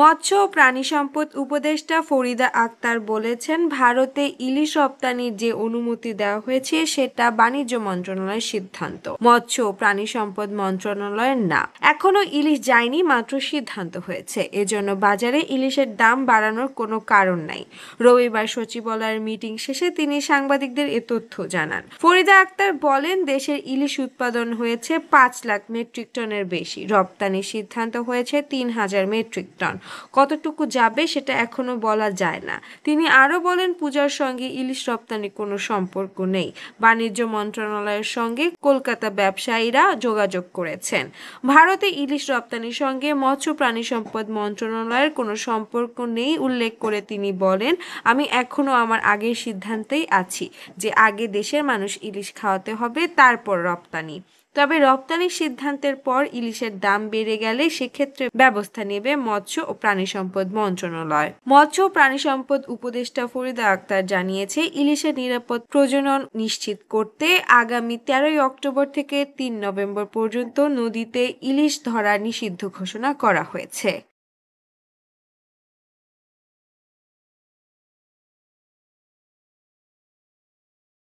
মৎস্য ও প্রাণী সম্পদ উপদেষ্টা ফরিদা আক্তার বলেছেন ভারতে ইলিশ রপ্তানির যে অনুমতি দেওয়া হয়েছে সেটা বাণিজ্য মন্ত্রণালয়ের সিদ্ধান্ত মৎস্য ও প্রাণী সম্পদ মন্ত্রণালয়ের না এখনো ইলিশ যায়নি মাত্র সিদ্ধান্ত হয়েছে এজন্য বাজারে ইলিশের দাম বাড়ানোর কোনো কারণ নাই রবিবার সচিবালয়ের মিটিং শেষে তিনি সাংবাদিকদের এ তথ্য জানান ফরিদা আক্তার বলেন দেশের ইলিশ উৎপাদন হয়েছে পাঁচ লাখ মেট্রিক টনের বেশি রপ্তানির সিদ্ধান্ত হয়েছে তিন হাজার মেট্রিক টন কতটুকু যাবে সেটা এখনও বলা যায় না তিনি আরও বলেন পূজার সঙ্গে ইলিশ রপ্তানি কোনো সম্পর্ক নেই বাণিজ্য মন্ত্রণালয়ের সঙ্গে কলকাতা ব্যবসায়ীরা যোগাযোগ করেছেন ভারতে ইলিশ রপ্তানির সঙ্গে মৎস্য প্রাণী সম্পদ মন্ত্রণালয়ের কোনো সম্পর্ক নেই উল্লেখ করে তিনি বলেন আমি এখনও আমার আগের সিদ্ধান্তেই আছি যে আগে দেশের মানুষ ইলিশ খাওয়াতে হবে তারপর রপ্তানি তবে রপ্তানির সিদ্ধান্তের পর ইলিশের দাম বেড়ে গেলে সেক্ষেত্রে ব্যবস্থা নেবে মৎস্য ও প্রাণী সম্পদ মন্ত্রণালয় মৎস্য প্রাণী সম্পদ উপদেষ্টা ফরিদা আক্তার জানিয়েছে ইলিশের নিরাপদ প্রজনন নিশ্চিত করতে আগামী তেরোই অক্টোবর থেকে তিন নভেম্বর পর্যন্ত নদীতে ইলিশ ধরা নিষিদ্ধ ঘোষণা করা হয়েছে